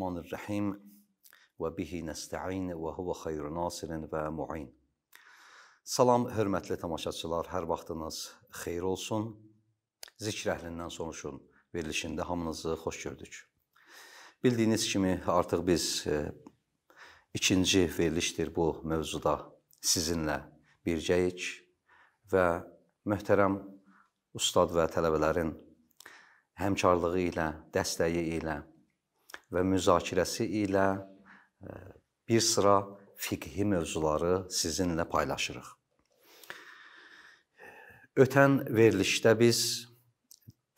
الرحمن الرحيم وbihi nəstəin və huve xeyrun nasirin və muin. Salam hörmətli tamaşaçılar, hər vaxtınız xeyir olsun. Zikr əhlindən soruşun verilişində hamınızı xoş gördük. Bildiyiniz kimi artıq biz e, ikinci verilişdir bu mövzuda sizinlə birgəyik və möhtərəm ustad və tələbələrin həmkarlığı ilə, dəstəyi ilə və müzakirəsi ilə e, bir sıra fiqhi mövzuları sizinlə paylaşırıq. Ötən verilişdə biz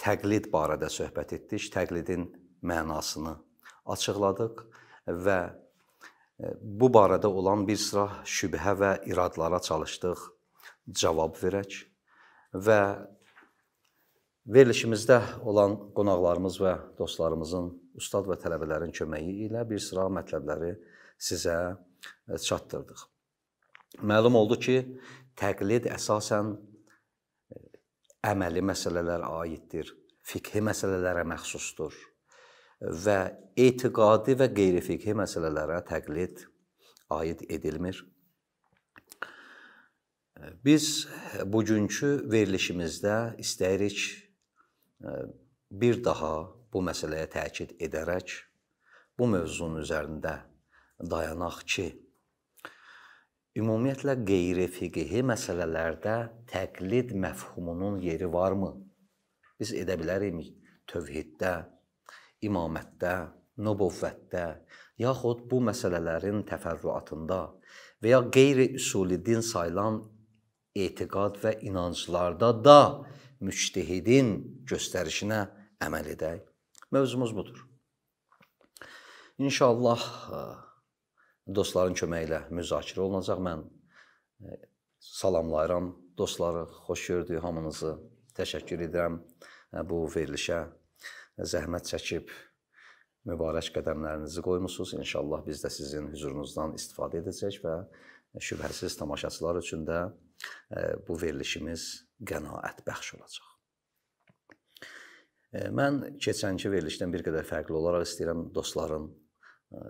təqlid barədə söhbət etdik, təqlidin mənasını açıqladıq və e, bu barədə olan bir sıra şübhə və iradlara çalışdıq, cavab verək və verilişimizdə olan qonaqlarımız və dostlarımızın ustad və tələbələrin köməyi ilə bir sıra mətləbləri sizə e, çatdırdıq. Məlum oldu ki, təqlid əsasən e, əməli məsələlərə aiddir, fiqhi məsələlərə məxsusdur və etiqadi və qeyri-fiqhi məsələlərə təqlid aid edilmir. E, biz bugünkü verilişimizdə istəyirik bir daha bu məsələyə təkid edərək bu mövzunun üzərində dayanaq ki, ümumiyyətlə qeyri-fiqhi məsələlərdə təqlid məfhumunun yeri varmı? Biz edə bilərikmi tövhiddə, imamətdə, nübüvvətdə, yaxud bu məsələlərin təfərrüatında və ya qeyri-üsuli din sayılan etiqad və inanclarda da müctehidin göstərişinə əməl edək. Mövzumuz budur. İnşallah e, dostların köməyi ilə müzakirə olunacaq. Mən e, salamlayıram dostları, xoş gördük hamınızı. Təşəkkür edirəm e, bu verilişə. Zəhmət çəkib mübarək qədəmlərinizi qoymusunuz. İnşallah biz də sizin hüzurunuzdan istifadə edəcək və şübhəsiz tamaşaçılar üçün də bu verilişimiz qənaətbəxş olacaq. Mən keçənki verilişdən bir qədər fərqli olaraq istəyirəm dostlarım e,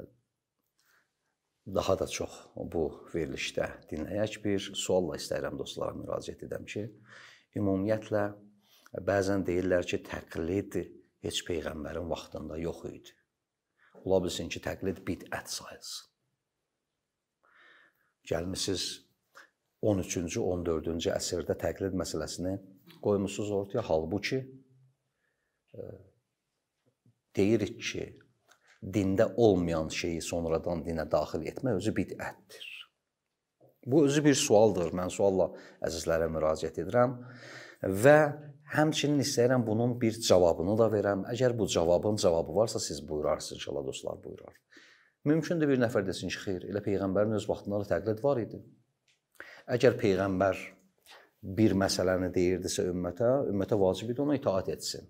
daha da çox bu verilişdə dinləyək. Bir sualla istəyirəm dostlara müraciət edəm ki, ümumiyyətlə bəzən deyirlər ki, təqlid heç peyğəmbərin vaxtında yox idi. Ola bilsin ki, təqlid bidət sayılsın. Gəlmisiniz 13-cü, 14-cü əsrdə təqlid məsələsini qoymusunuz ortaya, halbuki deyirik ki, dində olmayan şeyi sonradan dinə daxil etmək özü bidətdir. Bu özü bir sualdır. Mən sualla əzizlərə müraciət edirəm və həmçinin istəyirəm bunun bir cavabını da verəm. Əgər bu cavabın cavabı varsa siz buyurarsınız inşallah dostlar, buyurar. Mümkündür bir nəfər desin ki, xeyr, elə peyğəmbərin öz vaxtında da təqlid var idi. Əgər peyğəmbər bir məsələni deyirdisə ümmətə, ümmətə vacib idi ona itaat etsin.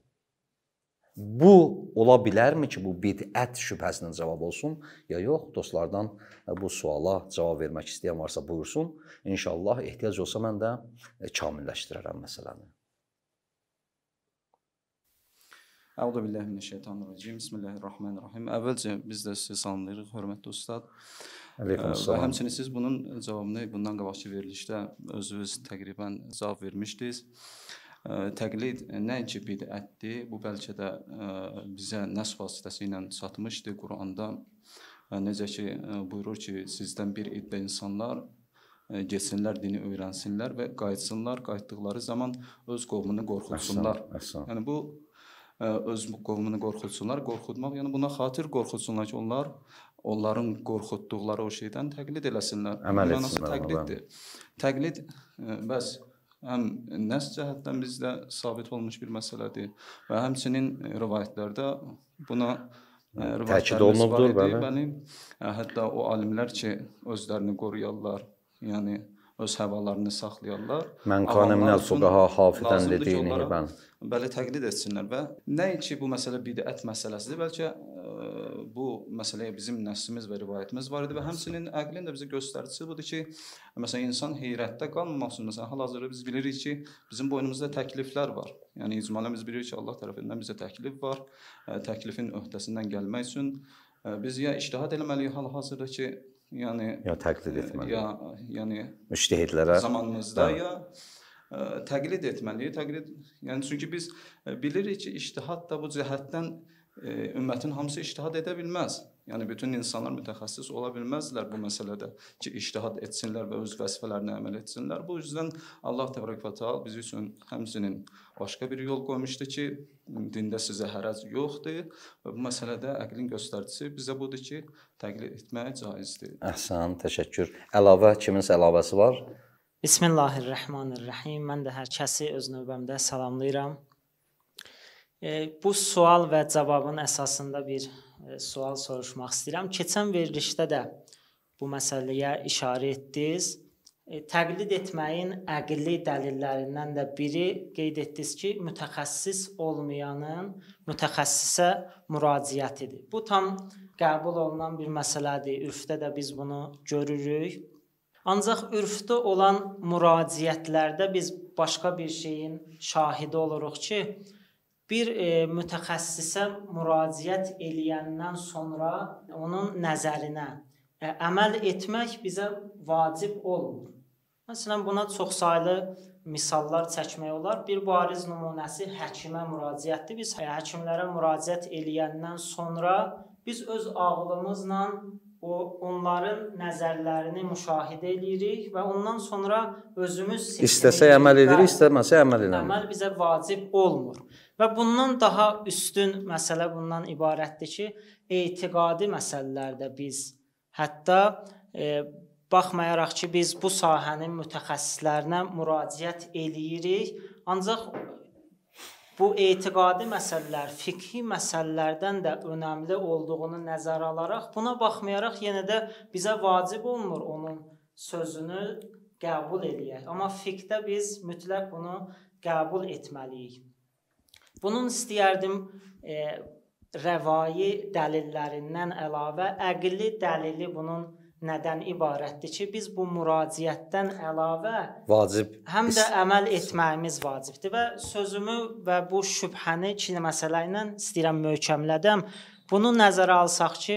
Bu ola bilərmi ki, bu bidət şübhəsinin cavabı olsun ya yox? Dostlardan e, bu suala cavab vermək istəyən varsa buyursun. İnşallah ehtiyac olsa mən də e, kamilləşdirərəm məsələni. Əuzu billahi minəşşeytanirracim. Bismillahirrahmanirrahim. Əvvəlcə biz də sizi salamlayırıq, hörmətli ustad. E, və həmçinin siz bunun cavabını bundan qabaqki verilişdə özünüz təqribən cavab vermişdiniz təqlid nəinki bidətdir, bu bəlkə də bizə nəs vasitəsilə çatmışdı Quranda. Necə ki buyurur ki, sizdən bir iddə insanlar getsinlər, dini öyrənsinlər və qayıtsınlar, qayıtdıqları zaman öz qovmunu qorxutsunlar. Əhsən, əhsən. Yəni bu öz qovmunu qorxutsunlar, qorxutmaq, yəni buna xatir qorxutsunlar ki, onlar onların qorxutduqları o şeydən təqlid eləsinlər. Əməl etsinlər. Təqliddir. Təqlid bəs həm nəs cəhətdən bizdə sabit olmuş bir məsələdir və həmçinin e, rivayətlərdə buna e, təkid olunubdur, bəli. Bəli. E, hətta o alimlər ki, özlərini qoruyarlar, yəni öz həvalarını saxlayarlar. Mən kana minəl fuqaha hafidən dediyini, bəli bəli təqlid etsinlər və nəinki bu məsələ bidət məsələsidir, bəlkə ə, e, bu məsələyə bizim nəslimiz və rivayətimiz var idi və həmçinin əqlin də bizə göstəricisi budur ki, məsələn insan heyrətdə qalmaması, məsələn hal-hazırda biz bilirik ki, bizim boynumuzda təkliflər var. Yəni icmalən biz bilirik ki, Allah tərəfindən bizə təklif var. Ə, e, təklifin öhdəsindən gəlmək üçün ə, e, biz ya ictihad etməliyik hal-hazırda ki, yəni ya təqlid etməliyik. Ya yəni müştehidlərə zamanımızda da. Hə. ya E, təqlid etməliyik. Təqlid yəni çünki biz e, bilirik ki, ictihad da bu cəhətdən e, ümmətin hamısı ictihad edə bilməz. Yəni bütün insanlar mütəxəssis ola bilməzlər bu məsələdə ki, ictihad etsinlər və öz vəzifələrinə əməl etsinlər. Bu üzdən Allah Təbarək və Təala biz üçün həmçinin başqa bir yol qoymuşdu ki, dində sizə hərəc yoxdur və bu məsələdə əqlin göstəricisi bizə budur ki, təqlid etmək caizdir. Əhsən, təşəkkür. Əlavə kiminsə əlavəsi var? Bismillahir-Rəhmanir-Rəhim. Mən də hər kəsi öz növbəmdə salamlayıram. E, bu sual və cavabın əsasında bir e, sual soruşmaq istəyirəm. Keçən verilişdə də bu məsələyə işarə etdiniz. E, təqlid etməyin əqli dəlillərindən də biri qeyd etdiniz ki, mütəxəssis olmayanın mütəxəssisə müraciətidir. Bu tam qəbul olunan bir məsələdir. Ürfdə də biz bunu görürük. Ancaq ürfdə olan müraciətlərdə biz başqa bir şeyin şahidi oluruq ki, bir e, mütəxəssisə müraciət eləyəndən sonra onun nəzərinə ə, e, əməl etmək bizə vacib olmur. Məsələn, buna çoxsaylı misallar çəkmək olar. Bir bariz nümunəsi həkimə müraciətdir. Biz həkimlərə müraciət eləyəndən sonra biz öz ağlımızla o onların nəzərlərini müşahidə eləyirik və ondan sonra özümüz istəsə əməl edirik, istəməsə əməl eləmirik. Əməl bizə vacib olmur. Və bundan daha üstün məsələ bundan ibarətdir ki, etiqadi məsələlərdə biz hətta e, baxmayaraq ki, biz bu sahənin mütəxəssislərinə müraciət eləyirik, ancaq bu etiqadi məsələlər, fiqhi məsələlərdən də önəmli olduğunu nəzərə alaraq, buna baxmayaraq yenə də bizə vacib olmur onun sözünü qəbul eləyək. Amma fiqhdə biz mütləq bunu qəbul etməliyik. Bunun istəyərdim e, rəvai dəlillərindən əlavə əqli dəlili bunun nədən ibarətdir ki, biz bu müraciətdən əlavə vacib həm də əməl etməyimiz vacibdir və sözümü və bu şübhəni iki məsələ ilə istəyirəm möhkəmlədəm. Bunu nəzərə alsaq ki,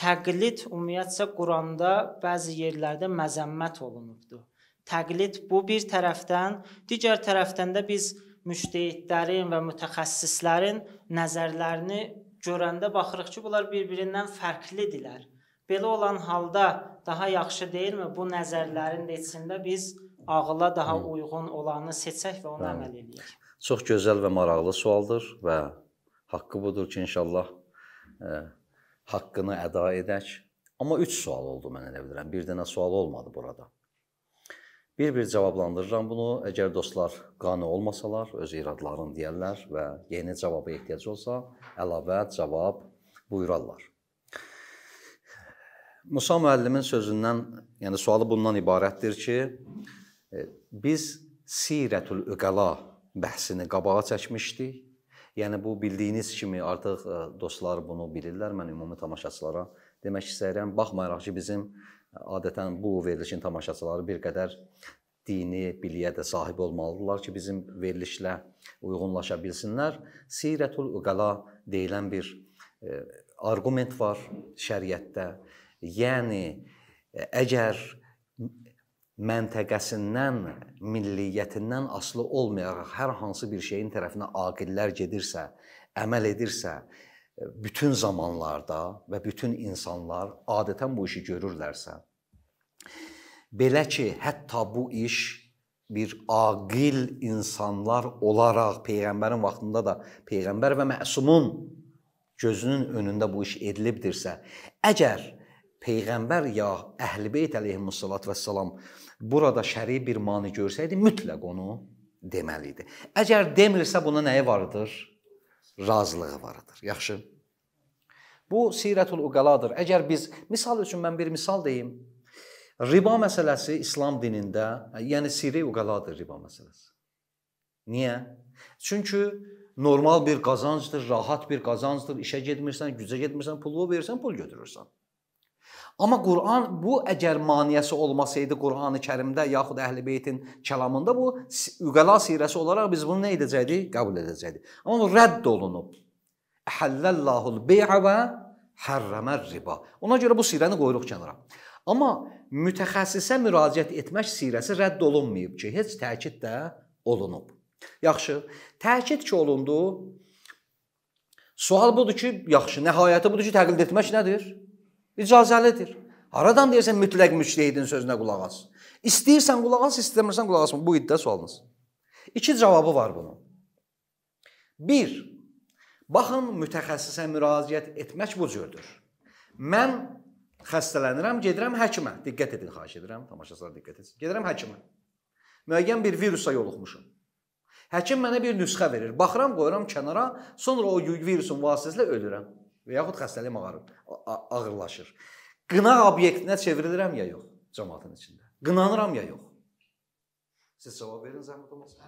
təqlid ümumiyyətcə Quranda bəzi yerlərdə məzəmmət olunubdur. Təqlid bu bir tərəfdən, digər tərəfdən də biz müştehidlərin və mütəxəssislərin nəzərlərini görəndə baxırıq ki, bunlar bir-birindən fərqlidirlər. Belə olan halda daha yaxşı deyilmi bu nəzərlərin də içində biz ağıla daha uyğun olanı seçək və ona əməl edək? Çox gözəl və maraqlı sualdır və haqqı budur ki, inşallah ə, e, haqqını əda edək. Amma 3 sual oldu mən elə bilirəm. Bir dənə sual olmadı burada. Bir-bir cavablandırıram bunu. Əgər dostlar qane olmasalar, öz iradlarını deyərlər və yeni cavaba ehtiyac olsa, əlavə cavab buyurarlar. Musa müəllimin sözündən, yəni sualı bundan ibarətdir ki, e, biz Sirətul Üqəla bəhsini qabağa çəkmişdik. Yəni bu bildiyiniz kimi artıq e, dostlar bunu bilirlər. Mən ümumi tamaşaçılara demək istəyirəm, baxmayaraq ki, bizim e, adətən bu verilişin tamaşaçıları bir qədər dini biliyə də sahib olmalıdırlar ki, bizim verilişlə uyğunlaşa bilsinlər. Sirətul Uqala deyilən bir e, arqument var şəriətdə. Yəni e, əgər məntəqəsindən, milliyyətindən aslı olmayaraq hər hansı bir şeyin tərəfinə aqillər gedirsə, əməl edirsə, e, bütün zamanlarda və bütün insanlar adətən bu işi görürlərsə, belə ki, hətta bu iş bir aqil insanlar olaraq peyğəmbərin vaxtında da peyğəmbər və məsumun gözünün önündə bu iş edilibdirsə, əgər Peyğəmbər ya Əhlibeyt əleyhissalat və salam burada şəri bir mane görsəydi mütləq onu deməli idi. Əgər demirsə buna nəyi vardır? Razılığı vardır. Yaxşı. Bu Sirətul Uqaladır. Əgər biz misal üçün mən bir misal deyim. Riba məsələsi İslam dinində, yəni Sirə Uqaladır riba məsələsi. Niyə? Çünki normal bir qazancdır, rahat bir qazancdır. İşə getmirsən, gücə getmirsən, pulu verirsən, pul götürürsən. Amma Quran bu əgər maniyəsi olmasaydı Qurani Kərimdə yaxud Əhlibeytin kəlamında bu Üqəla sirəsi olaraq biz bunu nə edəcəkdik? Qəbul edəcəkdik. Amma rədd olunub. Hallallahul bey'a və harramar riba. Ona görə bu sirəni qoyuruq kənara. Amma mütəxəssisə müraciət etmək sirəsi rədd olunmayıb ki, heç təkid də olunub. Yaxşı, təkid ki olundu. Sual budur ki, yaxşı, nəhayəti budur ki, təqlid etmək nədir? İcazəlidir. Haradan deyirsən mütləq müçtehidin sözünə qulaq as. İstəyirsən qulaq as, istəmirsən qulaq asma. Bu iddia sualınız. İki cavabı var bunun. Bir, baxın mütəxəssisə müraciət etmək bu cürdür. Mən xəstələnirəm, gedirəm həkimə. Diqqət edin, xahiş edirəm, tamaşaçılar diqqət etsin. Gedirəm həkimə. Müəyyən bir virusa yoluxmuşam. Həkim mənə bir nüsxə verir. Baxıram, qoyuram kənara, sonra o virusun vasitəsilə ölürəm və yaxud xəstəliyim ağarır, ağırlaşır. Qınaq obyektinə çevrilirəm ya yox cəmaatın içində? Qınanıram ya yox? Siz cavab verin zəhmət olmasa.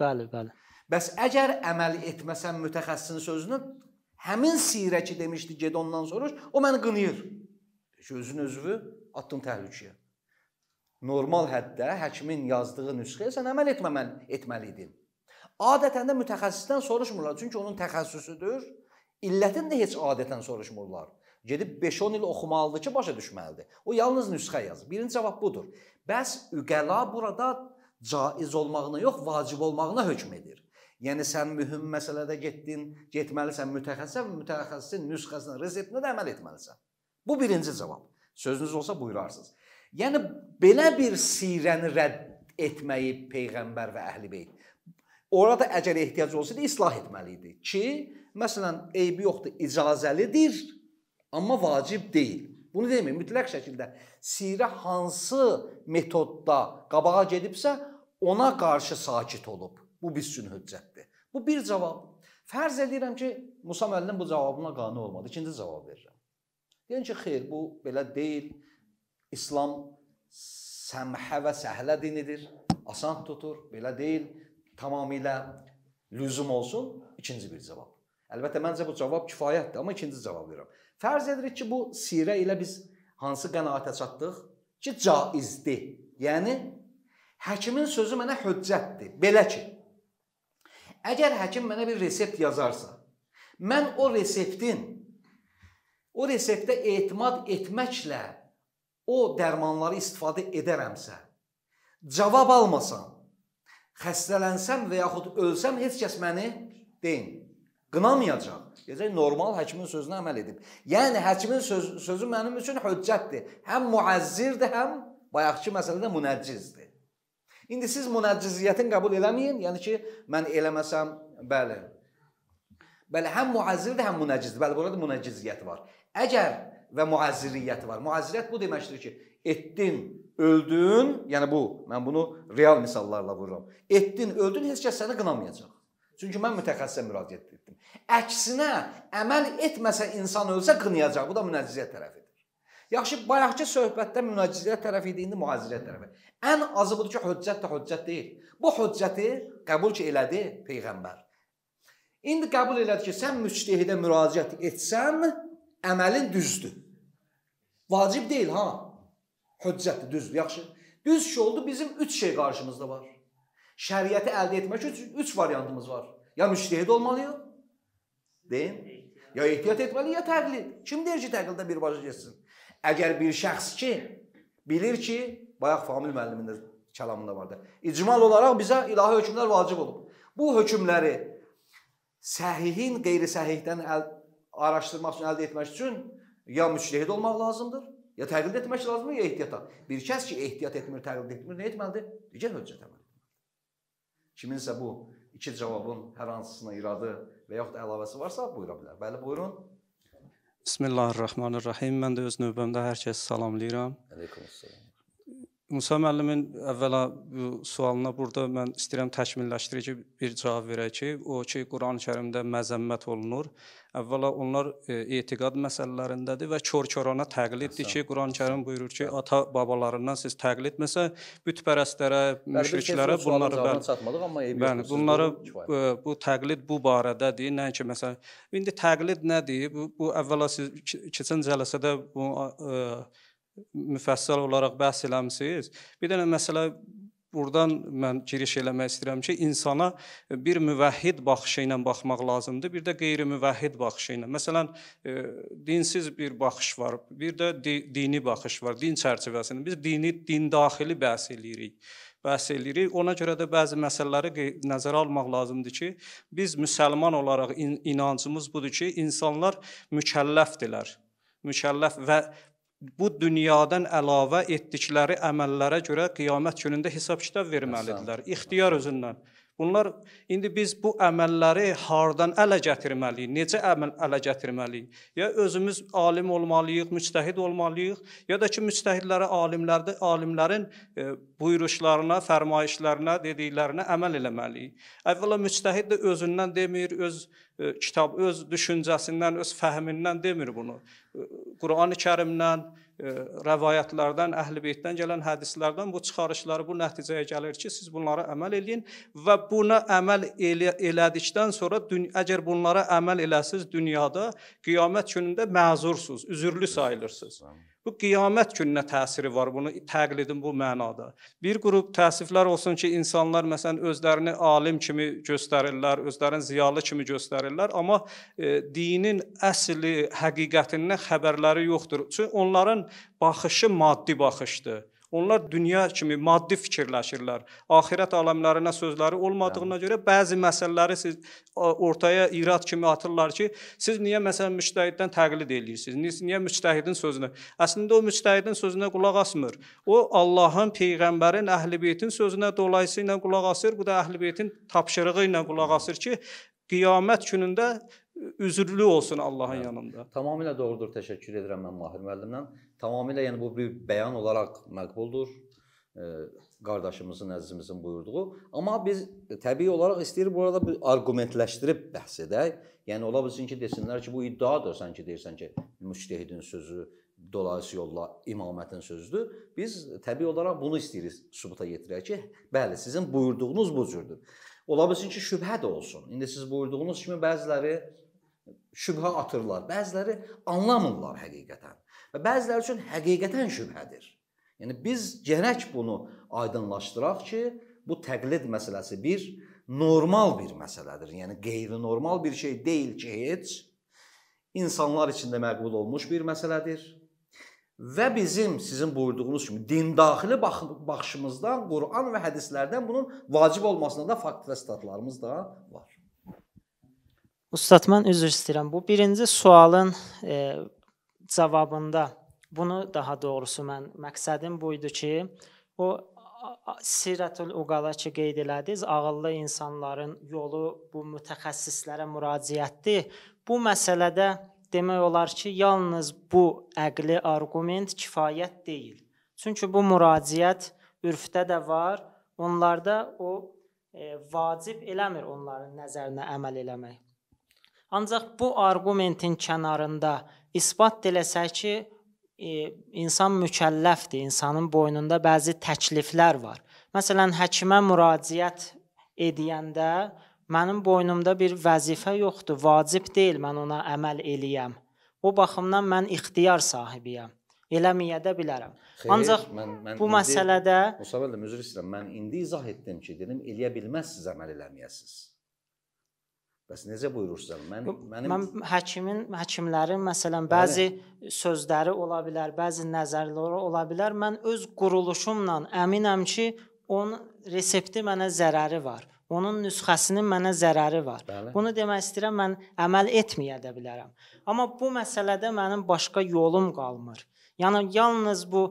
Bəli, bəli. Bəs əgər əməl etməsən mütəxəssisin sözünü, həmin sirə ki demişdi, ged ondan soruş, o məni qınayır. Ki özün özünü atdın təhlükəyə. Normal həddə həkimin yazdığı nüsxəyə sən əməl etməmən etməliydin. Adətən də mütəxəssisdən soruşmurlar, çünki onun təxəssüsüdür illətini də heç adətən soruşmurlar. Gedib 5-10 il oxumalıdır ki, başa düşməlidir. O yalnız nüsxə yazır. Birinci cavab budur. Bəs üqəla burada caiz olmağına yox, vacib olmağına hökm edir. Yəni sən mühüm məsələdə getdin, getməlisən mütəxəssisə və mütəxəssisin nüsxəsinə, reseptinə də əməl etməlisən. Bu birinci cavab. Sözünüz olsa buyurarsınız. Yəni belə bir sirəni rədd etməyi peyğəmbər və əhlibeyt Orada əgər ehtiyac olsaydı islah etməli idi ki, məsələn, eybi yoxdur, icazəlidir, amma vacib deyil. Bunu demir, mütləq şəkildə sirə hansı metodda qabağa gedibsə, ona qarşı sakit olub. Bu biz üçün hüccətdir. Bu bir cavab. Fərz edirəm ki, Musa müəllim bu cavabına qane olmadı. İkinci cavab verirəm. Deyən ki, xeyr, bu belə deyil. İslam səmhə və səhlə dinidir. Asan tutur, belə deyil tamamilə lüzum olsun? İkinci bir cavab. Əlbəttə məncə bu cavab kifayətdir, amma ikinci cavab verirəm. Fərz edirik ki, bu sirə ilə biz hansı qənaətə çatdıq ki, caizdir. Yəni həkimin sözü mənə höccətdir. Belə ki, əgər həkim mənə bir resept yazarsa, mən o reseptin o reseptə etimad etməklə o dərmanları istifadə edərəmsə, cavab almasam xəstələnsəm və yaxud ölsəm heç kəs məni deyin, qınamayacaq. Deyəcək normal həkimin sözünə əməl edib. Yəni həkimin söz, sözü mənim üçün hüccətdir. Həm müəzzirdir, həm bayaqki məsələdə münəccizdir. İndi siz münəccizliyyətin qəbul eləməyin, yəni ki, mən eləməsəm, bəli. Bəli, həm müəzzirdir, həm münəccizdir. Bəli, burada münəccizliyyəti var. Əgər və müəzziriyyəti var. Müəzziriyyət bu deməkdir ki, etdin Öldün, yəni bu, mən bunu real misallarla vururam. Etdin, öldün, heç kəs səni qınamayacaq. Çünki mən mütəxəssisə müraciət etdim. Əksinə, əməl etməsə insan ölsə qınayacaq. Bu da münəccizə tərəfidir. Yaxşı, bayaqki söhbətdə münaciziyə tərəf idi, indi mühazirə tərəfi. Ən azı budur ki, hüccət də hüccət deyil. Bu hüccəti qəbul ki elədi peyğəmbər. İndi qəbul elədi ki, sən müctihidə müraciət etsən, əməlin düzdür. Vacib deyil ha. Hüccətdir, düzdür, yaxşı. Düz ki oldu, bizim üç şey qarşımızda var. Şəriəti əldə etmək üçün üç variantımız var. Ya müçtihid olmalıyıq, deyim. Ya ehtiyat etməli, ya təqlid. Kim deyir ki, təqliddə birbaşa geçsin? Əgər bir şəxs ki, bilir ki, bayaq Famil müəllimində kəlamında vardı. İcmal olaraq bizə ilahi hökmlər vacib olub. Bu hökmləri səhihin qeyri-səhihdən araşdırmaq üçün əldə etmək üçün ya müçtehid olmaq lazımdır, Ya təqlid etmək lazımdır, ya ehtiyata. Bir kəs ki, ehtiyat etmir, təqlid etmir, nə etməlidir? Digər höccət əməl Kiminsə bu iki cavabın hər hansısına iradı və yaxud əlavəsi varsa, buyura bilər. Bəli, buyurun. Bismillahirrahmanirrahim. Mən də öz növbəmdə hər kəsi salamlayıram. Əleykumsalam. Musa müəllimin əvvəla sualına burada mən istəyirəm təkmilləşdirici bir cavab verək ki, o ki, Qurani-Kərimdə məzəmmət olunur. Əvvəla onlar e, etiqad məsələlərindədir və kör-körana təqliddir ki, Qurani-Kərim buyurur ki, ata babalarından siz təqlid etməsə, bütpərəstlərə, müşriklərə bunları bəli, çatmadıq, amma bəli, bunları bu təqlid bu barədədir. Nəinki məsələn, indi təqlid nədir? Bu, bu əvvəla siz keçən cələsədə bu ə, müfəssəl olaraq bəhs eləmisiniz. Bir dənə məsələ Burdan mən giriş eləmək istəyirəm ki, insana bir müvəhhid baxışı ilə baxmaq lazımdır, bir də qeyri-müvəhhid baxışı ilə. Məsələn, e, dinsiz bir baxış var, bir də di dini baxış var, din çərçivəsində. Biz dini, din daxili bəhs eləyirik bəhs eləyirik. Ona görə də bəzi məsələləri nəzərə almaq lazımdır ki, biz müsəlman olaraq in inancımız budur ki, insanlar mükəlləfdirlər mükəlləf və bu dünyadan əlavə etdikləri əməllərə görə qiyamət günündə hesab-kitab verməlidirlər. İxtiyar özündən. Bunlar indi biz bu əməlləri hardan ələ gətirməliyik? Necə əməl ələ gətirməliyik? Ya özümüz alim olmalıyıq, müctəhid olmalıyıq, ya da ki müctəhidlərə alimlərdə alimlərin e, buyuruşlarına, fərmayışlarına, dediklərinə əməl eləməliyik. Əvvəla müctəhid də özündən demir, öz e, kitab, öz düşüncəsindən, öz fəhmindən demir bunu. Qurani Kərimdən, e, rəvayətlərdən, Əhlibeytdən gələn hədislərdən bu çıxarışları bu nəticəyə gəlir ki, siz bunlara əməl eləyin və buna əməl elə, elədikdən sonra əgər bunlara əməl eləsiz dünyada qiyamət günündə məzursunuz, üzürlü sayılırsınız. Bu qiyamət gününə təsiri var bunu təqlidin bu mənada. Bir qrup təəssüflər olsun ki, insanlar məsələn özlərini alim kimi göstərirlər, özlərini ziyalı kimi göstərirlər, amma e, dinin əsli həqiqətindən xəbərləri yoxdur. Çünki onların baxışı maddi baxışdır. Onlar dünya kimi maddi fikirləşirlər. Axirət aləmlərinə sözləri olmadığına görə bəzi məsələləri siz ortaya irad kimi atırlar ki, siz niyə məsələn müctəhiddən təqlid eləyirsiniz? Niyə, niyə müctəhidin sözünə? Əslində o müctəhidin sözünə qulaq asmır. O Allahın, peyğəmbərin, əhlibeytin sözünə dolayısıyla qulaq asır. Bu da əhlibeytin tapşırığı ilə qulaq asır ki, qiyamət günündə üzrlü olsun Allahın yanında. Tamamilə doğrudur. Təşəkkür edirəm mən Mahir müəllimdən. Tamamilə yəni bu bir bəyan olaraq məqbuldur. E, qardaşımızın, əzizimizin buyurduğu. Amma biz təbii olaraq istəyirik burada bir arqumentləşdirib bəhs edək. Yəni ola bilsin ki, desinlər ki, bu iddiadır, sən ki deyirsən ki, müctehidin sözü dolayısı yolla imamətin sözüdür. Biz təbii olaraq bunu istəyirik sübuta yetirək ki, bəli, sizin buyurduğunuz bu cürdür. Ola bilsin ki, şübhə də olsun. İndi siz buyurduğunuz kimi bəziləri şübhə atırlar, bəziləri anlamırlar həqiqətən və bəziləri üçün həqiqətən şübhədir. Yəni biz gərək bunu aydınlaşdıraq ki, bu təqlid məsələsi bir normal bir məsələdir. Yəni qeyri-normal bir şey deyil ki, heç insanlar içində məqbul olmuş bir məsələdir. Və bizim sizin buyurduğunuz kimi din daxili bax baxışımızdan, Quran və hədislərdən bunun vacib olmasına da fakt və statlarımız da var. Ustad, mən üzr istəyirəm. Bu birinci sualın e, cavabında bunu daha doğrusu mən məqsədim bu idi ki, o Siratul Uqala ki qeyd elədiniz, ağıllı insanların yolu bu mütəxəssislərə müraciətdir. Bu məsələdə demək olar ki, yalnız bu əqli arqument kifayət deyil. Çünki bu müraciət ürfdə də var. Onlarda o e, vacib eləmir onların nəzərinə əməl eləmək. Ancaq bu arqumentin kənarında isbat eləsək ki, e, insan mükəlləfdir, insanın boynunda bəzi təkliflər var. Məsələn, həkimə müraciət edəndə mənim boynumda bir vəzifə yoxdur, vacib deyil mən ona əməl eləyəm. O baxımdan mən ixtiyar sahibiyəm. Eləməyə də bilərəm. Xeyr, Ancaq mən, mən bu indi, məsələdə Musa müəllim üzr istəyirəm. Mən indi izah etdim ki, dedim eləyə bilməzsiz əməl eləməyəsiz. Bəs necə buyurursan? Mən mənim mən həkimin, həkimlərin məsələn bəzi Bəli. sözləri ola bilər, bəzi nəzərləri ola bilər. Mən öz quruluşumla əminəm ki, onun resepti mənə zərəri var. Onun nüsxəsinin mənə zərəri var. Bəli. Bunu demək istəyirəm, mən əməl etməyə də bilərəm. Amma bu məsələdə mənim başqa yolum qalmır. Yəni yalnız bu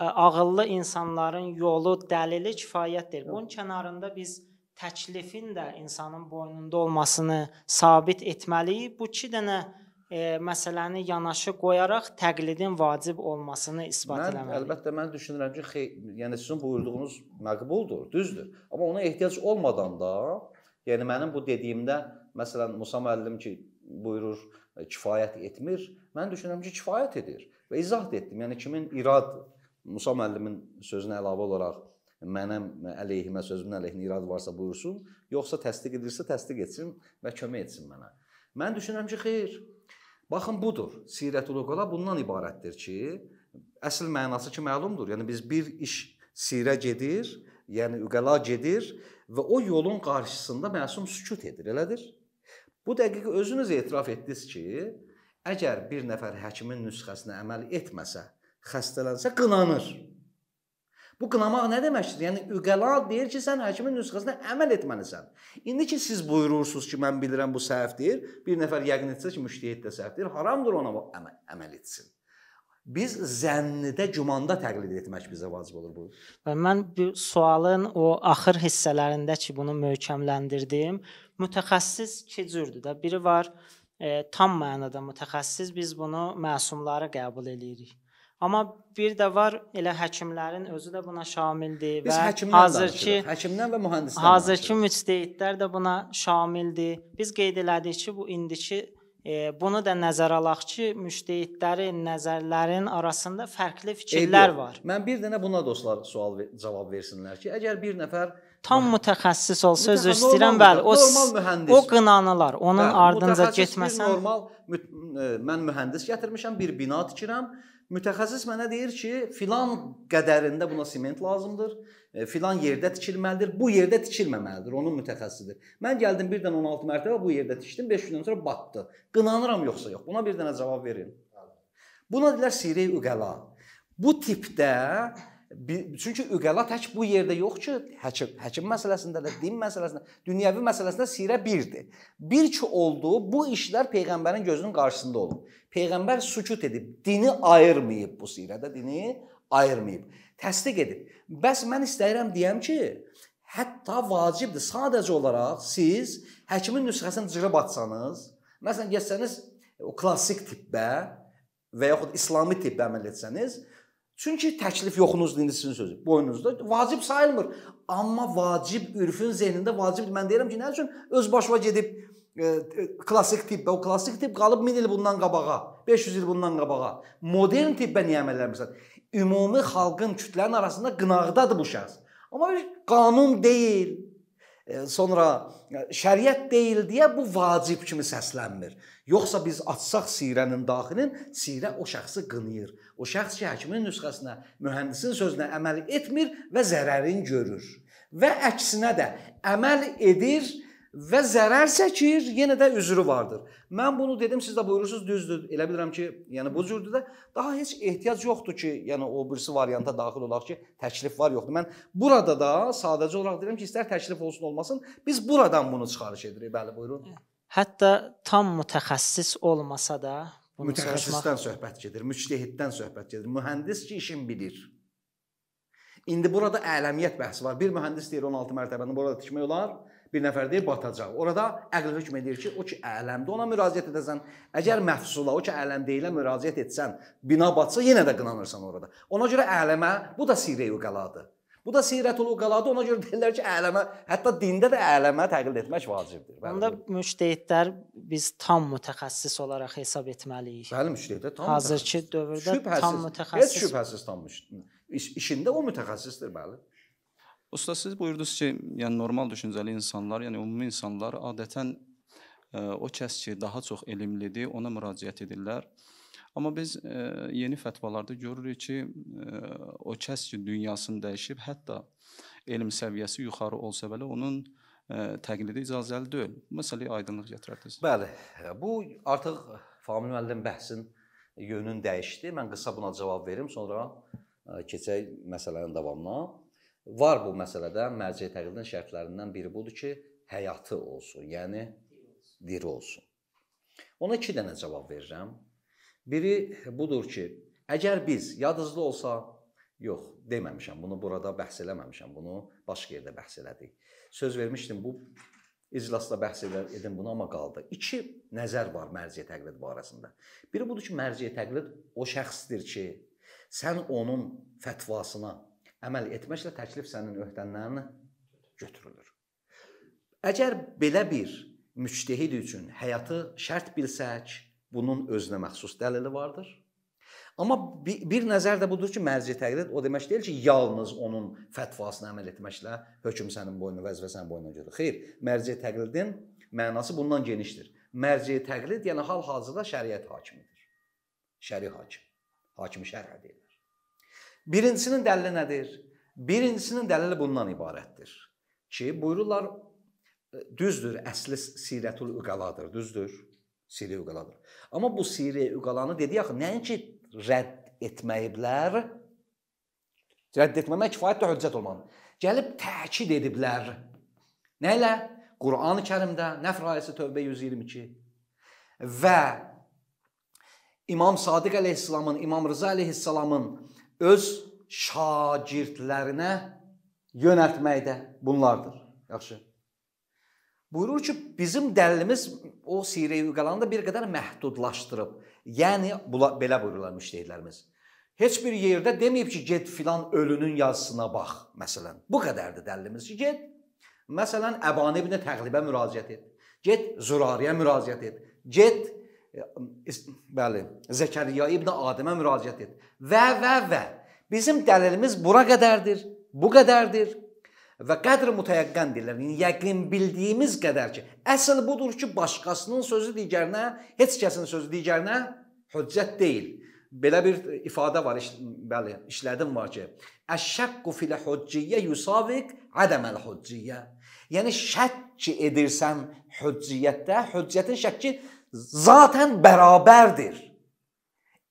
ə, ağıllı insanların yolu, dəlili kifayətdir. Bunun kənarında biz təklifin də insanın boynunda olmasını sabit etməliyik. Bu iki dənə e, məsələni yanaşı qoyaraq təqlidin vacib olmasını isbat mən, eləməliyik. Əlbəttə mən düşünürəm ki, xey, yəni sizin buyurduğunuz məqbuldur, düzdür. Amma ona ehtiyac olmadan da, yəni mənim bu dediyimdə məsələn Musa müəllim ki, buyurur e, kifayət etmir. Mən düşünürəm ki, kifayət edir və izah da etdim. Yəni kimin irad Musa müəllimin sözünə əlavə olaraq mənə əleyhimə sözümün əleyhinə irad varsa buyursun, yoxsa təsdiq edirsə təsdiq etsin və kömək etsin mənə. Mən düşünürəm ki, xeyr. Baxın budur. Sirətul Qala bundan ibarətdir ki, əsl mənası ki məlumdur. Yəni biz bir iş sirə gedir, yəni üqəla gedir və o yolun qarşısında məsum sükut edir, elədir? Bu dəqiqə özünüz etiraf etdiniz ki, əgər bir nəfər həkimin nüsxəsinə əməl etməsə, xəstələnsə qınanır. Bu qınamaq nə deməkdir? Yəni üqəla deyir ki, sən həkimin nüsxəsinə əməl etməlisən. İndi ki siz buyurursunuz ki, mən bilirəm bu səhvdir, bir nəfər yəqin etsə ki, müştehid də səhvdir, haramdır ona əməl, əməl etsin. Biz zənnidə, gümanda təqlid etmək bizə vacib olur bu. Və mən bu sualın o axır hissələrində ki, bunu möhkəmləndirdim. Mütəxəssis iki cürdür də. Biri var, e, tam mənada mütəxəssis biz bunu məsumlara qəbul eləyirik. Amma bir də var elə həkimlərin özü də buna şamildir Biz və hazırki həkimdən və mühəndisdən. Hazırki müstəidlər də buna şamildir. Biz qeyd elədik ki, bu indiki e, bunu da nəzərə alaq ki, müstəidlərin nəzərlərin arasında fərqli fikirlər Eydir. var. Mən bir dənə buna dostlar sual cavab versinlər ki, əgər bir nəfər tam mütəxəssis ol söz istəyirəm bəli o normal mühəndis o qınanılar onun bəli, ardınca getməsən normal e, mən mühəndis gətirmişəm bir bina tikirəm Mütəxəssis mənə deyir ki, filan qədərində buna sement lazımdır. E, filan yerdə tikilməlidir. Bu yerdə tikilməməlidir. Onun mütəxəssisidir. Mən gəldim birdən 16 mərtəbə bu yerdə tikdim. 5 gündən sonra batdı. Qınanıram yoxsa yox? Buna bir dənə cavab verin. Buna deyirlər siri uqəla. Bu tipdə Çünki üqəla tək bu yerdə yox ki, həkim, həkim məsələsində də, din məsələsində, dünyəvi məsələsində sirə birdir. Bir ki oldu, bu işlər peyğəmbərin gözünün qarşısında olub. Peyğəmbər sükut edib, dini ayırmayıb bu sirədə, dini ayırmayıb. Təsdiq edib. Bəs mən istəyirəm deyəm ki, hətta vacibdir. Sadəcə olaraq siz həkimin nüsxəsini cırıb atsanız, məsələn, getsəniz o klassik tibbə və yaxud İslami tibbə əməl etsəniz, Çünki təklif yoxunuzdur indi sizin sözü. Boynunuzda vacib sayılmır. Amma vacib ürfün zehnində vacibdir. Mən deyirəm ki, nə üçün öz başına gedib e, e, klassik tibbə, o klassik tibb qalıb 1000 il bundan qabağa, 500 il bundan qabağa. Modern tibbə niyə əməl eləmirsən? Ümumi xalqın kütlənin arasında qınaqdadır bu şəxs. Amma bir qanun deyil, E, sonra e, şəriət deyil deyə bu vacib kimi səslənmir. Yoxsa biz açsaq sirənin daxilin, sirə o şəxsi qınayır. O şəxs həkimin nüsxəsinə, mühəndisin sözünə əməl etmir və zərərin görür. Və əksinə də əməl edir, və zərər çəkir, yenə də üzrü vardır. Mən bunu dedim, siz də buyurursunuz, düzdür. Elə bilirəm ki, yəni bu cürdür də daha heç ehtiyac yoxdur ki, yəni o birisi varianta daxil olaq ki, təklif var yoxdur. Mən burada da sadəcə olaraq deyirəm ki, istər təklif olsun olmasın, biz buradan bunu çıxarış edirik. Bəli, buyurun. Hətta tam mütəxəssis olmasa da mütəxəssisdən söhbət gedir, müctehiddən söhbət gedir. Mühəndis ki, işin bilir. İndi burada ələmiyyət bəhsi var. Bir mühəndis deyir 16 mərtəbəni burada tikmək olar bir nəfər deyir batacaq. Orada əql hökm edir ki, o ki ələmdə ona müraciət edəsən, əgər məhsula, o ki ələm deyilə müraciət etsən, bina batsa yenə də qınanırsan orada. Ona görə ələmə bu da sirəyu qaladır. Bu da sirətul uqaladır. Ona görə deyirlər ki, ələmə, hətta dində də ələmə təqlid etmək vacibdir. Bəli. Onda müctehidlər biz tam mütəxəssis olaraq hesab etməliyik. Bəli, müctehiddə tam hazırki dövrdə şübhəsiz, tam mütəxəssis. Heç şübhəsiz tam müctehid. İş, işində o mütəxəssisdir, bəli. Usta siz buyurdunuz ki, yəni normal düşüncəli insanlar, yəni ümumi insanlar adətən ə, e, o kəs ki, daha çox elmlidir, ona müraciət edirlər. Amma biz ə, e, yeni fətvalarda görürük ki, ə, e, o kəs ki, dünyasını dəyişib, hətta elm səviyyəsi yuxarı olsa belə onun ə, təqlidi icazəli deyil. Məsələyə aydınlıq gətirərdiniz. Bəli, bu artıq Famil müəllim bəhsin yönünü dəyişdi. Mən qısa buna cavab verim, sonra keçək məsələnin davamına. Var bu məsələdə mərcə təqlidin şərtlərindən biri budur ki, həyatı olsun, yəni diri olsun. Ona 2 dənə cavab verirəm. Biri budur ki, əgər biz yadınızda olsa, yox, deməmişəm, bunu burada bəhs eləməmişəm, bunu başqa yerdə bəhs elədik. Söz vermişdim bu iclasda bəhs edim bunu, amma qaldı. İki nəzər var mərciə təqlid barəsində. Biri budur ki, mərciə təqlid o şəxsdir ki, sən onun fətvasına əməl etməklə təklif sənin öhdəndən götürülür. Əgər belə bir müctehid üçün həyatı şərt bilsək, bunun özünə məxsus dəlili vardır. Amma bir, bir nəzər də budur ki, mərci təqlid o demək deyil ki, yalnız onun fətvasına əməl etməklə hökm sənin boynuna, vəzifə sənin boynuna gedir. Xeyr, mərci təqlidin mənası bundan genişdir. Mərci təqlid yəni hal-hazırda şəriət hakimidir. Şəri hakim. Hakimi şərh deyil. Birincisinin dəlili nədir? Birincisinin dəlili bundan ibarətdir ki, buyururlar e, düzdür, əsli Sirətul Üqaladır, düzdür. Siri Üqaladır. Amma bu Siri Üqalanı dedi axı nəinki rədd etməyiblər, rədd etməmək kifayət də hüccət olmalı. Gəlib təkid ediblər. Nə ilə? Qurani Kərimdə Nəfr ayəsi Tövbə 122 və İmam Sadiq əleyhissalamın, İmam Rıza əleyhissalamın öz şagirdlərinə yönəltmək də bunlardır. Yaxşı. Buyurur ki, bizim dəlilimiz o Sirəvi qalanı da bir qədər məhdudlaşdırıb. Yəni bula, belə buyururlar müştəhidlərimiz. Heç bir yerdə deməyib ki, get filan ölünün yazısına bax, məsələn. Bu qədərdir dəlilimiz ki, get məsələn Əbani ibn Təğlibə müraciət et. Get Zurariyə müraciət et. Get bəli, Zəkəriya ibn Adəmə müraciət et. Və və və bizim dəlilimiz bura qədərdir, bu qədərdir. Və qədr mütəyyən deyirlər. Yəni yəqin bildiyimiz qədər ki, əsl budur ki, başqasının sözü digərinə, heç kəsin sözü digərinə hüccət deyil. Belə bir ifadə var, iş, bəli, işlədim var ki, əşşəqqu fil hücciyyə yusaviq ədəməl hücciyyə. Yəni şəkk edirsən hücciyyətdə, hüccətin şəkki zaten bərabərdir.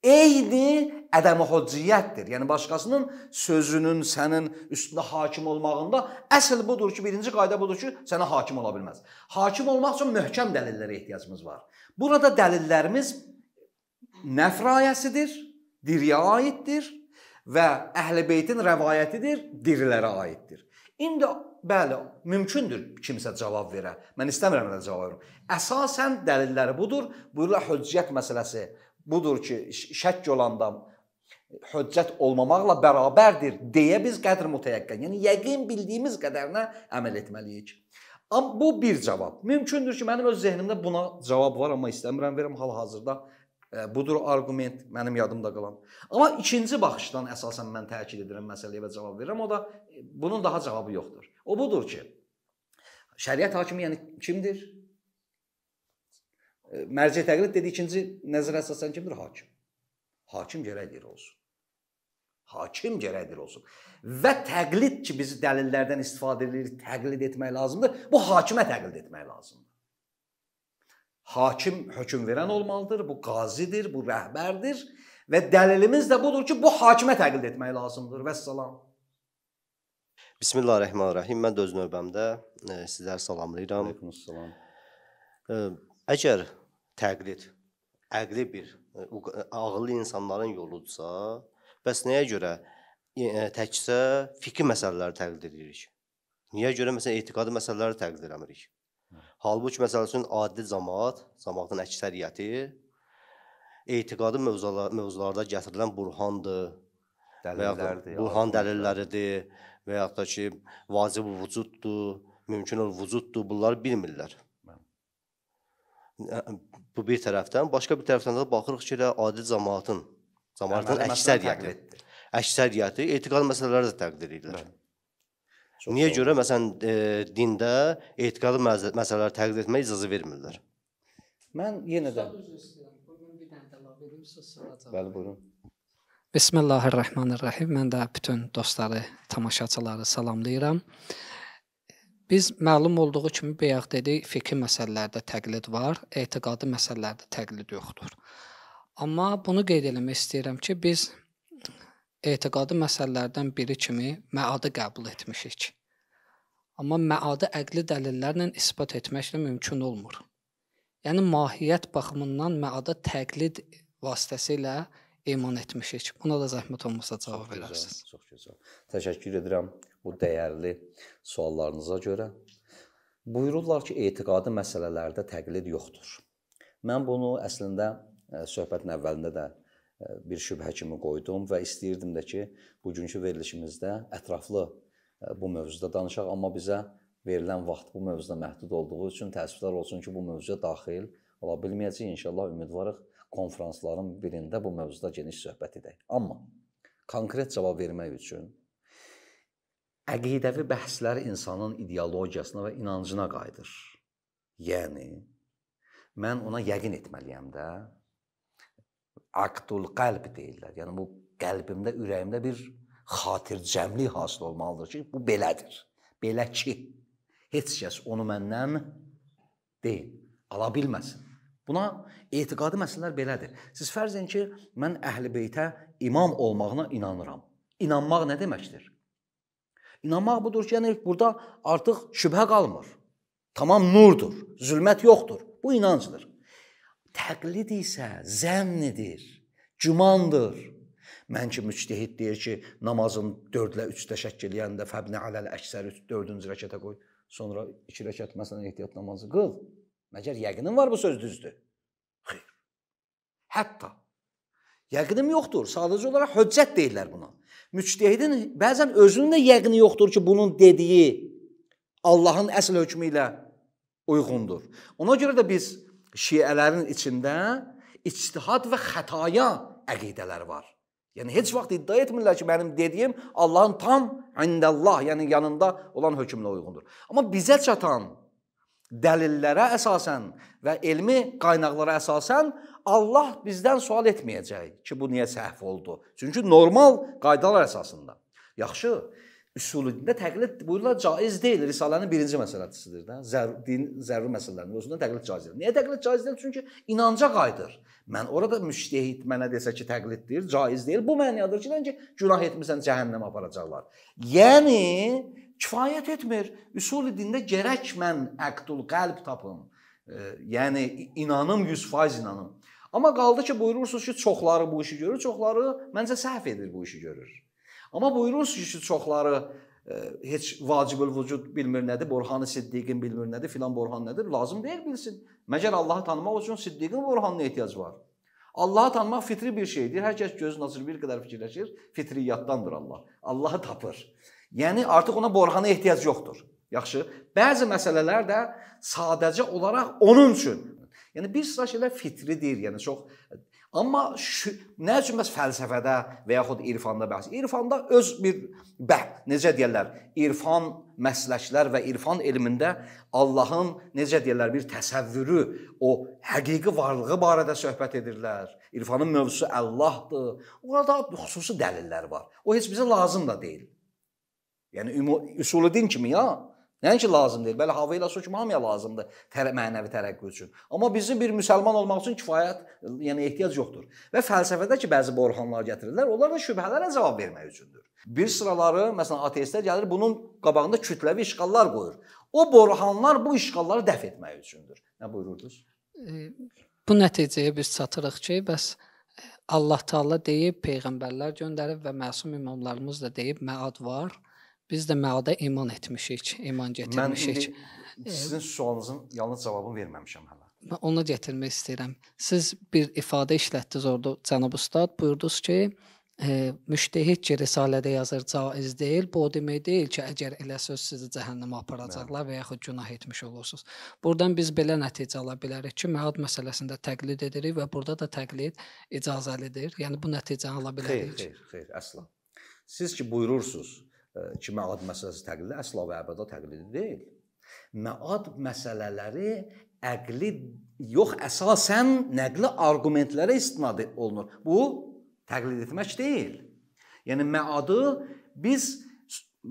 Eyni ədəmi hocciyyətdir. Yəni başqasının sözünün sənin üstündə hakim olmağında əsl budur ki, birinci qayda budur ki, sənə hakim ola bilməz. Hakim olmaq üçün möhkəm dəlillərə ehtiyacımız var. Burada dəlillərimiz nəfr ayəsidir, diriyə aiddir və Əhlibeytin rəvayətidir, dirilərə aiddir. İndi bəli, mümkündür kimsə cavab verə. Mən istəmirəm də cavab verim. Əsasən dəlilləri budur. Buyurlar hüccət məsələsi budur ki, şək olanda hüccət olmamaqla bərabərdir deyə biz qədr mütəyəqqən, yəni yəqin bildiyimiz qədərinə əməl etməliyik. Amma bu bir cavab. Mümkündür ki, mənim öz zehnimdə buna cavab var, amma istəmirəm verim hal-hazırda e, budur arqument mənim yadımda qalan. Amma ikinci baxışdan əsasən mən təkid edirəm məsələyə və cavab verirəm. O da e, bunun daha cavabı yoxdur. O budur ki, şəriət hakimi yəni kimdir? E, Mərci təqlid dedi ikinci nəzərə əsasən kimdir? Hakim. Hakim gərəkdir olsun. Hakim gərəkdir olsun. Və təqlid ki, biz dəlillərdən istifadə edirik, təqlid etmək lazımdır. Bu hakimə təqlid etmək lazımdır. Hakim hökm verən olmalıdır, bu qazidir, bu rəhbərdir və dəlilimiz də budur ki, bu hakimə təqlid etmək lazımdır. Vəssalam. Bismillahirrahmanirrahim. Mən də öz növbəmdə e, sizləri salamlayıram. Əleykumsalam. E, əgər təqlid əqli bir e, ağıllı insanların yoludursa, bəs nəyə görə təkcə fikri məsələləri təqlid edirik? Niyə görə məsələn etiqadi məsələləri təqlid etmirik? Halbuki məsəl üçün adi cəmaət, cəmaətin əksəriyyəti etiqadi mövzular, mövzularda gətirilən burhandır, dəlillərdir. Burhan dəlilləridir və yaxud da ki, vacib vücuddur, mümkün ol vücuddur, bunları bilmirlər. Hə, bu bir tərəfdən, başqa bir tərəfdən də baxırıq ki, elə adi cəmaatın, cəmaatın əksəriyyəti, əksəriyyəti etiqad məsələləri də təqdir edirlər. Bəli. Çox Niyə görə məsələn e, dində etiqadi məsələləri təqdir etmək icazə vermirlər? Mən yenə də Bəli, buyurun. Bismillahirrahmanirrahim. Mən də bütün dostları, tamaşaçıları salamlayıram. Biz məlum olduğu kimi bayaq dedik, fiqhi məsələlərdə təqlid var, etiqadi məsələlərdə təqlid yoxdur. Amma bunu qeyd etmək istəyirəm ki, biz etiqadi məsələlərdən biri kimi məadı qəbul etmişik. Amma məadı əqli dəlillərlə isbat etməklə mümkün olmur. Yəni mahiyyət baxımından məada təqlid vasitəsilə eman etmişik. Buna da zəhmət olmasa cavab çox verərsiniz. Gözəl, çox gözəl. Təşəkkür edirəm bu dəyərli suallarınıza görə. Buyururlar ki, etiqadi məsələlərdə təqlid yoxdur. Mən bunu əslində e, söhbətin əvvəlində də e, bir şübhə kimi qoydum və istəyirdim də ki, bugünkü verilişimizdə ətraflı e, bu mövzuda danışaq, amma bizə verilən vaxt bu mövzuda məhdud olduğu üçün təəssüflər olsun ki, bu mövzuya daxil ola bilməyəcəyik. İnşallah ümidvarıq konfransların birində bu mövzuda geniş söhbət edək. Amma konkret cavab vermək üçün əqidəvi bəhslər insanın ideologiyasına və inancına qayıdır. Yəni mən ona yəqin etməliyəm də. Aqtul qalb deyirlər. Yəni bu qəlbimdə, ürəyimdə bir xatircəmlik hasil olmalıdır ki, bu belədir. Belə ki, heç kəs onu məndən deyil, ala bilməsin. Buna etiqadi məsələlər belədir. Siz fərz edin ki, mən Əhlibeytə imam olmağına inanıram. İnanmaq nə deməkdir? İnanmaq budur ki, yəni burada artıq şübhə qalmır. Tamam nurdur, zülmət yoxdur. Bu inancdır. Təqlid isə zənnidir, gümandır. Mən ki müctehid deyir ki, namazın 4-lə 3-də şəkil eləyəndə fəbni aləl əksəri 4-cü rəkətə qoy, sonra 2 rəkat məsələn ehtiyat namazı qıl. Məgər yəqinin var bu söz düzdür? Xeyr. Hətta yəqinim yoxdur. Sadəcə olaraq höccət deyirlər buna. Müctehidin bəzən özünün də yəqini yoxdur ki, bunun dediyi Allahın əsl hökmü ilə uyğundur. Ona görə də biz şiələrin içində ictihad və xətaya əqidələri var. Yəni heç vaxt iddia etmirlər ki, mənim dediyim Allahın tam indəllah, yəni yanında olan hökmlə uyğundur. Amma bizə çatan dəlillərə əsasən və elmi qaynaqlara əsasən Allah bizdən sual etməyəcək ki, bu niyə səhv oldu? Çünki normal qaydalar əsasında. Yaxşı, üsulündə təqlid buyurlar caiz deyil. Risalənin birinci məsələsidir də. Zər, din zəruri məsələlərinin özündə təqlid caiz deyil. Niyə təqlid caiz deyil? Çünki inanca qayıdır. Mən orada müştehid mənə desə ki, təqliddir, caiz deyil. Bu mənadır ki, ki günah etmisən cəhənnəmə aparacaqlar. Yəni kifayət etmir. Üsul dində gərək mən əqdul qəlb tapım. E, yəni inanım 100% inanım. Amma qaldı ki, buyurursunuz ki, çoxları bu işi görür, çoxları məncə səhv edir bu işi görür. Amma buyurursunuz ki, çoxları e, heç vacibül vücud bilmir nədir, Borhan-ı Siddiqin bilmir nədir, filan Borhan nədir, lazım deyil bilsin. Məgər Allahı tanımaq üçün Siddiqin Borhanına ehtiyac var. Allahı tanımaq fitri bir şeydir. Hər kəs gözünü açır, bir qədər fikirləşir. Fitriyyatdandır Allah. Allahı tapır. Yəni artıq ona borxana ehtiyac yoxdur. Yaxşı. Bəzi məsələlər də sadəcə olaraq onun üçün. Yəni bir sıra şeylər fitridir, yəni çox amma şu, nə üçün bəs fəlsəfədə və yaxud irfanda bəhs? İrfanda öz bir bəh, necə deyirlər, irfan məsləklər və irfan elmində Allahın necə deyirlər, bir təsəvvürü, o həqiqi varlığı barədə söhbət edirlər. İrfanın mövzusu Allahdır. Orada xüsusi dəlillər var. O heç bizə lazım da deyil. Yəni üsulu din kimi ya. Nəinki lazım deyil, bəli hava ilə su kimi hamıya lazımdır tərə mənəvi tərəqqi üçün. Amma bizim bir müsəlman olmaq üçün kifayət, yəni ehtiyac yoxdur. Və fəlsəfədə ki, bəzi borxanlar gətirirlər, onlar da şübhələrə cavab vermək üçündür. Bir sıraları, məsələn, ateistlər gəlir, bunun qabağında kütləvi işğallar qoyur. O borxanlar bu işğalları dəf etmək üçündür. Nə buyururdunuz? Bu nəticəyə biz çatırıq ki, bəs e, Allah Taala deyib, peyğəmbərlər göndərib və məsum imamlarımız da deyib, məad var. Biz də məadə iman etmişik, iman gətirmişik. Mən indi sizin sualınızın yalnız cavabını verməmişəm hələ. Mən onu gətirmək istəyirəm. Siz bir ifadə işlətdiniz orada cənab ustad buyurdunuz ki, e, müştehid ki, risalədə yazır caiz deyil. Bu o demək deyil ki, əgər elə söz sizi cəhənnəmə aparacaqlar və yaxud günah etmiş olursunuz. Burdan biz belə nəticə ala bilərik ki, məad məsələsində təqlid edirik və burada da təqlid icazəlidir. Yəni bu nəticəni ala bilərik. Xeyr, xeyr, xeyr, əsla. Siz ki buyurursunuz, ki, məad məsələsi təqlidi əsla və əbəda təqlidi deyil. Məad məsələləri əqli yox, əsasən nəqli arqumentlərə istinad olunur. Bu təqlid etmək deyil. Yəni məadı biz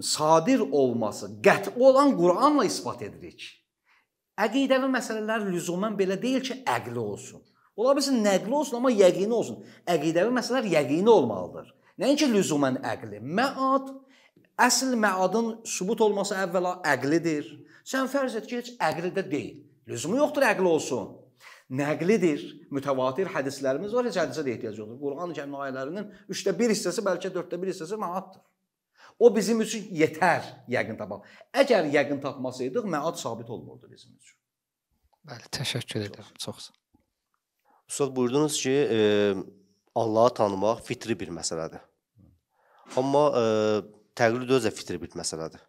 sadir olması, qəti olan Qur'anla isbat edirik. Əqidəvi məsələlər lüzumən belə deyil ki, əqli olsun. Ola bilsin nəqli olsun, amma yəqini olsun. Əqidəvi məsələlər yəqini olmalıdır. Nəinki lüzumən əqli. Məad Əsl məadın sübut olması əvvəla əqlidir. Sən fərz et ki, heç əqlidə deyil. Lüzumu yoxdur əqli olsun. Nəqlidir. Mütəvatir hədislərimiz var, heç hədisə də ehtiyac yoxdur. Qurani Kərim ayələrinin 3də 1 hissəsi, bəlkə 4də 1 hissəsi məaddır. O bizim üçün yetər yəqin tapmaq. Əgər yəqin tapmasaydıq, məad sabit olmurdu bizim üçün. Bəli, təşəkkür edirəm. Çox sağ olun. Ustad buyurdunuz ki, e, Allahı tanımaq fitri bir məsələdir. Amma e, təqlid öz də fitri bir məsələdir.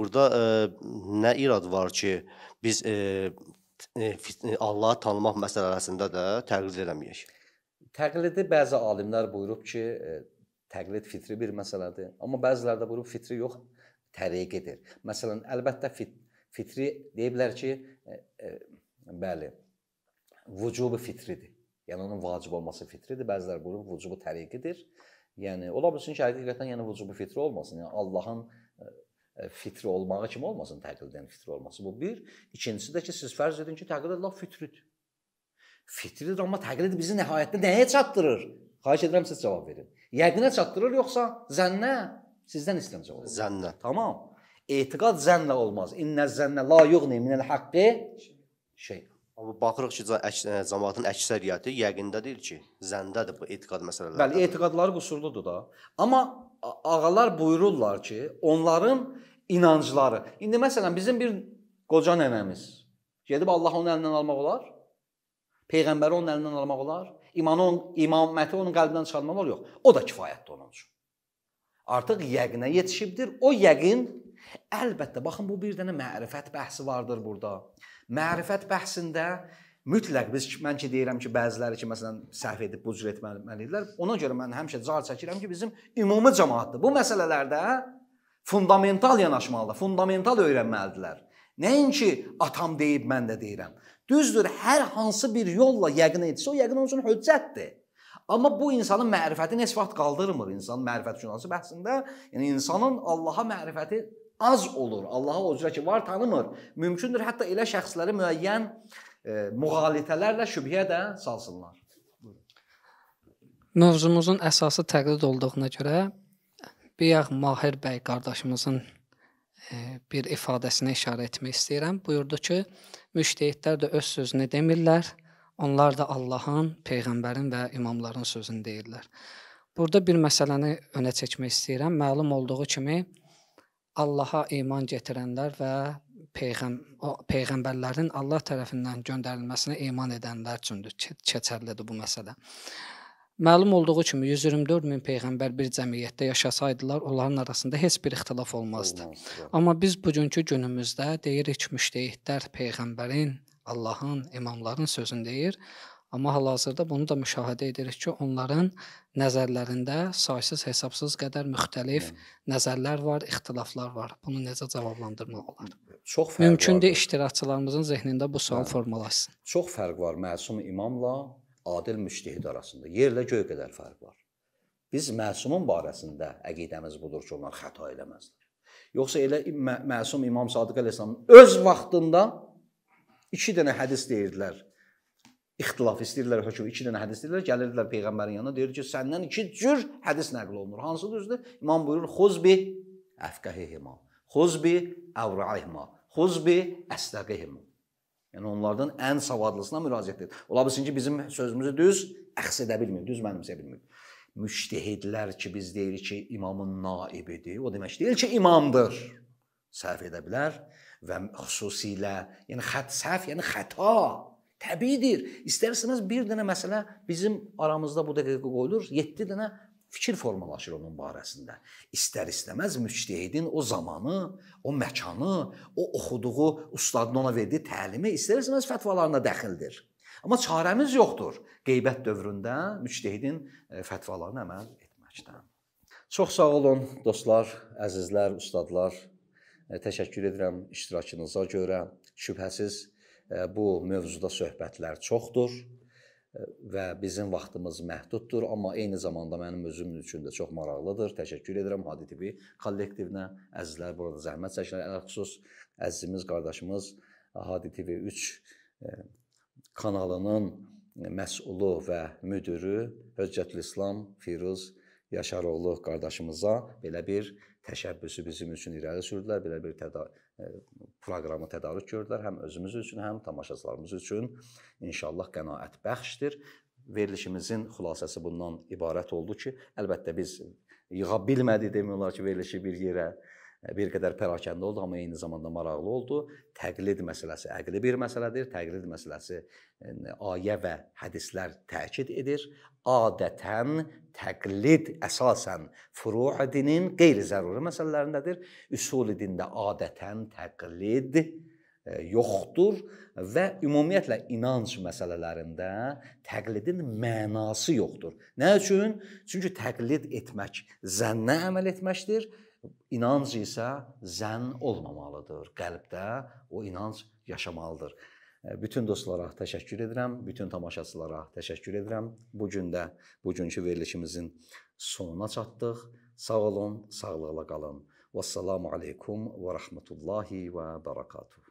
Burada ə, e, nə irad var ki, biz ə, e, e, Allahı tanımaq məsələsində də təqlid eləməyək. Təqlidi bəzi alimlər buyurub ki, təqlid fitri bir məsələdir. Amma bəziləri də buyurub fitri yox, təriqidir. Məsələn, əlbəttə fit, fitri deyiblər ki, ə, ə, bəli, vücubu fitridir. Yəni onun vacib olması fitridir. Bəziləri buyurub vücubu təriqidir. Yəni ola bilsin ki, həqiqətən yəni vücubi fitri olmasın. Yəni Allahın e, e, fitri olmağı kimi olmasın təqlidin fitri olması. Bu bir. İkincisi də ki, siz fərz edin ki, təqlid Allah fitridir. Fitridir, amma təqlid bizi nəhayətdə nəyə çatdırır? Xahiş edirəm siz cavab verin. Yəqinə çatdırır yoxsa zənnə? Sizdən istəyirəm cavab. Zənnə. Tamam. Etiqad zənnlə olmaz. İnnə zənnə la yughni minəl haqqi şey. Amma baxırıq ki, e, cəmaatın əksəriyyəti yəqindədir ki, zəndədir bu etiqad məsələləri. Bəli, etiqadları qüsurludur da. Amma ağalar buyururlar ki, onların inancları. İndi məsələn bizim bir qoca nənəmiz gedib Allah onun əlindən almaq olar? Peyğəmbəri onun əlindən almaq olar? İmanı on, imaməti onun qəlbindən çıxarmaq olar? Yox. O da kifayətdir onun üçün. Artıq yəqinə yetişibdir. O yəqin əlbəttə baxın bu bir dənə mərifət bəhsi vardır burada. Mərifət bəhsində mütləq biz mən ki deyirəm ki, bəziləri ki məsələn səhv edib bu cür etməli idilər. Ona görə mən həmişə cal çəkirəm ki, bizim ümumi cəmaatdır. Bu məsələlərdə fundamental yanaşmalıdır, fundamental öyrənməlidirlər. Nəinki atam deyib mən də deyirəm. Düzdür, hər hansı bir yolla yəqin etsə, o yəqin onun üçün höccətdir. Amma bu insanın mərifətini heç vaxt qaldırmır. İnsanın mərifət jurnalisi bəhsində, yəni insanın Allaha mərifəti az olur. Allaha o cürə ki, var tanımır. Mümkündür hətta elə şəxsləri müəyyən e, müğalitələrlə şübhəyə də salsınlar. Mövzumuzun əsası təqlid olduğuna görə Biyaq Mahir bəy qardaşımızın e, bir ifadəsinə işarə etmək istəyirəm. Buyurdu ki, müştehidlər də öz sözünü demirlər. Onlar da Allahın, peyğəmbərin və imamların sözünü deyirlər. Burada bir məsələni önə çəkmək istəyirəm. Məlum olduğu kimi, Allaha iman gətirənlər və peyğəm o peyğəmbərlərin Allah tərəfindən göndərilməsinə iman edənlər üçündür keçərlidir bu məsələ. Məlum olduğu kimi 124 min peyğəmbər bir cəmiyyətdə yaşasaydılar, onların arasında heç bir ixtilaf olmazdı. Olmaz, Amma biz bugünkü günümüzdə deyirik ki, müştehidlər peyğəmbərin, Allahın, imamların sözünü deyir. Amma hal-hazırda bunu da müşahidə edirik ki, onların nəzərlərində saysız hesabsız qədər müxtəlif Hı. Yəni. nəzərlər var, ixtilaflar var. Bunu necə cavablandırmaq olar? Çox fərq Mümkündür var. iştirakçılarımızın zehnində bu sual Hı. Hə. formalaşsın. Çox fərq var məsum imamla adil müştehid arasında. Yerlə göy qədər fərq var. Biz məsumun barəsində əqidəmiz budur ki, onlar xəta eləməzlər. Yoxsa elə mə məsum İmam Sadiq əleyhissalam öz vaxtında 2 dənə hədis deyirdilər ixtilaf istəyirlər hökm, 2 dənə hədis istəyirlər, gəlirdilər peyğəmbərin yanına, deyir ki, səndən 2 cür hədis nəql olunur. Hansı düzdür? İmam buyurur: "Xuzbi afkahihima, xuzbi avrahima, xuzbi əstaqihima." Yəni onlardan ən savadlısına müraciət edir. Ola bilsin ki, bizim sözümüzü düz əxs edə bilmir, düz mənimsəyə bilmir. Müştehidlər ki, biz deyirik ki, imamın naibidir. O demək deyil ki, imamdır. Səhv edə bilər və xüsusilə, yəni xət səhv, yəni xəta Təbiidir. İstərsiniz bir dənə məsələ bizim aramızda bu dəqiqə qoyulur. 7 dənə fikir formalaşır onun barəsində. İstər istəməz müctehidin o zamanı, o məkanı, o oxuduğu ustadın ona verdiyi təlimi istər istəməz fətvalarına dəxildir. Amma çarəmiz yoxdur qeybət dövründə müctehidin e, fətvalarına əməl etməkdən. Çox sağ olun dostlar, əzizlər, ustadlar. E, təşəkkür edirəm iştirakınıza görə. Şübhəsiz bu mövzuda söhbətlər çoxdur və bizim vaxtımız məhduddur, amma eyni zamanda mənim özüm üçün də çox maraqlıdır. Təşəkkür edirəm Hadi TV kollektivinə, əzizlər burada zəhmət çəkirlər, əlxüsus əzizimiz, qardaşımız Hadi TV 3 kanalının məsulu və müdürü Höccətül İslam Firuz Yaşaroğlu qardaşımıza belə bir təşəbbüsü bizim üçün irəli sürdülər, belə bir təda proqramı tədarük gördülər, həm özümüz üçün, həm tamaşaçılarımız üçün. İnşallah qənaət bəxşdir. Verilişimizin xülasəsi bundan ibarət oldu ki, əlbəttə biz yığa bilmədi demək olar ki, verilişi bir yerə bir qədər pərakəndə oldu, amma eyni zamanda maraqlı oldu. Təqlid məsələsi əqli bir məsələdir. Təqlid məsələsi yəni, ayə və hədislər təkid edir. Adətən təqlid əsasən furu' dinin qeyri-zəruri məsələlərindədir. Üsul dində adətən təqlid e, yoxdur və ümumiyyətlə inanc məsələlərində təqlidin mənası yoxdur. Nə üçün? Çünki təqlid etmək zənnə əməl etməkdir İnanc isə zənn olmamalıdır. Qəlbdə o inanc yaşamalıdır. Bütün dostlara təşəkkür edirəm, bütün tamaşaçılara təşəkkür edirəm. Bu gün də bugünkü verilişimizin sonuna çatdıq. Sağ olun, sağlıqla qalın. Vesselamu aleykum və rahmetullahi və barakatuh.